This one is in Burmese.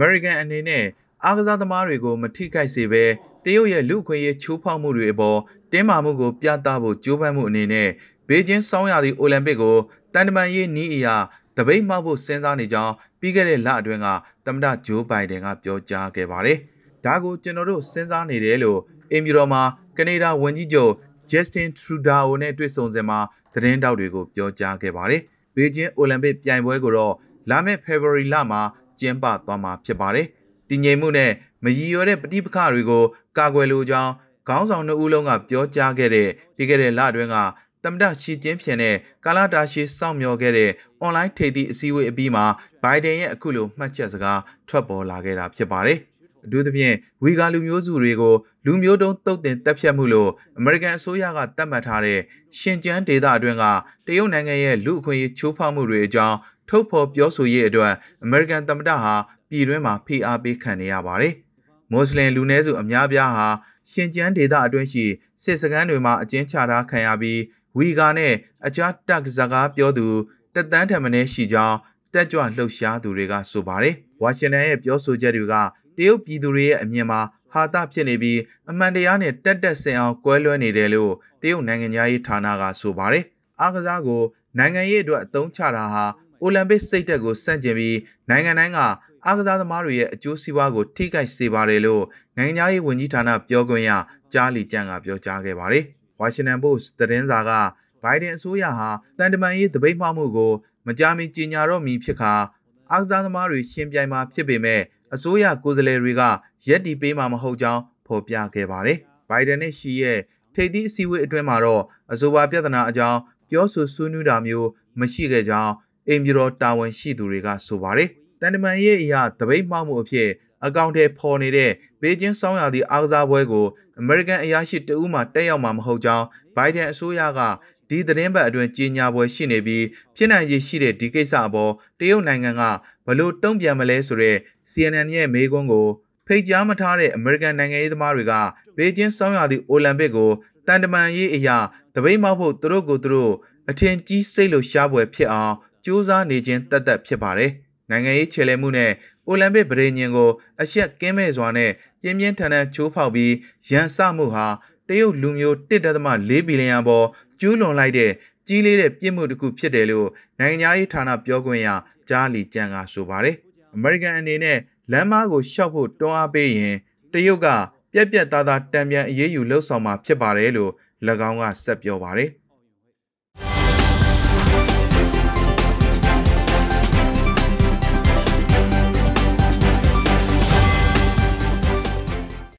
American အနေနဲ့အားကစားသမားတွေကိုမထိခိုက်စေဘဲတရုတ်ရဲ့လူခွင့်ရေးချိုးဖောက်မှုတွေအပေါ်တင်းမာမှုကိုပြသဖို့ကြိုးပမ်းမှုအနေနဲ့ဘေကျင်းဆောင်းရာသီအိုလံပစ်ကိုတန်တမာရေးနီးအရာတပိတ်မှောက်ဖို့စဉ်းစားနေကြောင်းပြီးခဲ့တဲ့လအတွင်းကသမ္မတဂျိုးဘိုင်ဒန်က ပြောကြားခဲ့ပါတယ်။ဒါကိုကျွန်တော်တို့စဉ်းစားနေတယ်လို့အင်မြူတော်မှာကနေဒါဝန်ကြီးချုပ် Justin Trudeau နဲ့တွေ့ဆုံစဉ်မှာသတင်းတောက်တွေကိုပြောကြားခဲ့ပါတယ်။ဘေကျင်းအိုလံပစ်ပြိုင်ပွဲကိုတော့လာမယ့် February လမှာကျင်းပသွားမှာဖြစ်ပါတယ်။တည်ငြိမ်မှုနဲ့မရည်ရွယ်တဲ့ပဋိပက္ခတွေကိုကာကွယ်လိုကြောင်းခေါင်းဆောင်နှုတ်ဦးလုံးကပြောကြားခဲ့တဲ့ပြီးခဲ့တဲ့လအတွင်းကတမဒရှီကျင်းဖြင့်နဲ့ကာလာတာရှီစောင့်မျှော်ခဲ့တဲ့ online ထိပ်သီးအစည်းအဝေးအပြီးမှာဘိုင်ဒန်ရဲ့အခုလိုမှတ်ချက်စကားထွက်ပေါ်လာခဲ့တာဖြစ်ပါတယ်။အထူးသဖြင့်ဝီဂါလူမျိုးစုတွေကိုလူမျိုးတုံးတုတ်တင်တပ်ဖြတ်မှုလို့အမေရိကန်အစိုးရကသတ်မှတ်ထားတဲ့ရှင်ကျန်းဒေသအတွင်းကတရုတ်နိုင်ငံရဲ့လူအခွင့်အရေးချိုးဖောက်မှုတွေအကြောင်းထုတ်ဖော်ပြောဆိုရေးအတွက်အမေရိကန်သမ္မတဟာပြည်တွင်းမှာဖိအားပေးခံနေရပါတယ်။မွတ်စလင်လူနည်းစုအများပြားဟာရှင်ကျန်းဒေသအတွင်းရှိစစ်စခန်းတွေမှာအကျဉ်းချထားခံရပြီးဝီဂါနဲ့အခြားတက်ကစားကားပြောသူတက်တန်းထံမှနေရှိကြောင်းတက်ကြွလှုပ်ရှားသူတွေကဆိုပါတယ်။ဝါရှင်တန်ရဲ့ပြောဆိုချက်တွေကတရုတ်ပြည်သူတွေရဲ့အမြင်မှာဟာတာဖြစ်နေပြီးအမှန်တရားနဲ့တက်တက်ဆင်အောင် ကွဲလွဲနေတယ်လို့တရုတ်နိုင်ငံသားရေးဌာနကဆိုပါတယ်။အားကစားကို နိုင်ငံရေးအတွက်အသုံးချတာဟာအိုလံပစ်စိတ်ဓာတ်ကိုစန့်ကျင်ပြီးနိုင်ငံတိုင်းကအားကစားသမားတွေရဲ့အကျိုးစီးပွားကို ထိခိုက်စေပါတယ်လို့နိုင်ငံသားရေးဝန်ကြီးဌာနပြောခွင့်ရကြားလီကျန်ကပြောကြားခဲ့ပါတယ်။ Washington Post သတင်းစာကဘိုင်ဒန်အစိုးရဟာတန်တမာရေးတပိတ်မှမှုကိုမကြာမီကြီးညာတော့မီဖြစ်ခါအာကစားသမားတွေရှင်ပြိုင်မှာဖြစ်ပေမဲ့အစိုးရကိုယ်စားလှယ်တွေကရက်တီပေးမှာမဟုတ်ကြောင်းဖော်ပြခဲ့ပါတယ်။ဘိုင်ဒန်နဲ့ရှီရဲ့ထိပ်သီးအစည်းအဝေးအတွင်းမှာတော့အဆိုပါပြဿနာအကြောင်းပြောဆိုဆွေးနွေးတာမျိုးမရှိခဲ့ကြောင်းအိမ်ပြတော်တာဝန်ရှိသူတွေကဆိုပါတယ်။တန်တမန်ရေးအရာတပိတ်မှောက်မှုအဖြစ်အကောင့်ထဲပေါ်နေတဲ့ဘေကျင်းဆောင်းရာသီအားကစားပွဲကိုအမေရိကန်အရာရှိတအူးမှတက်ရောက်မှာမဟုတ်ကြောင်းဘိုင်ဒန်အစိုးရကဒီသတင်းပတ်အတွင်းကြီးညာပွဲရှိနေပြီးဖြစ်နိုင်ရည်ရှိတဲ့ဒီကိစ္စအပေါ်တရုတ်နိုင်ငံကဘလို့တုံ့ပြန်မလဲဆိုတဲ့ CNN ရဲ့မေးခွန်းကိုဖိတ်ကြားမထားတဲ့အမေရိကန်နိုင်ငံရေးသမားတွေကဘေကျင်းဆောင်းရာသီအိုလံပစ်ကိုတန်တမာရေးအရာတပိတ်မောက်ဖို့သူတို့ကိုသူတို့အထင်ကြီးစိတ်လိုရှားပွဲဖြစ်အောင်စူးစမ်းနေခြင်းတတ်တတ်ဖြစ်ပါတယ်။နိုင်ငံရေးခြေလှယ်မှုနဲ့ိုလံပစ်ပရိညင်ကိုအရှက်ကင်းမဲ့စွာနဲ့ပြင်းပြင်းထန်ထန်ချိုးဖောက်ပြီးရန်စမှုဟာတရုတ်လူမျိုး1.4ဘီလီယံပေါ်ကျူးလွန်လိုက်တဲ့ကြီးလေးတဲ့ပြစ်မှုတစ်ခုဖြစ်တယ်လို့နိုင်ငံရေးဌာနပြောခွင့်ရဂျာလီကျန်ကဆိုပါတယ်။ American အနေနဲ့လမ်းမကိုရှောက်ဖို့တွန်းအားပေးရင်တရုတ်ကပြက်ပြက်သားသားတံပြန်အေးအေးယူလှုပ်ဆောင်မှာဖြစ်ပါတယ်လို့၎င်းကဆက်ပြောပါတယ်။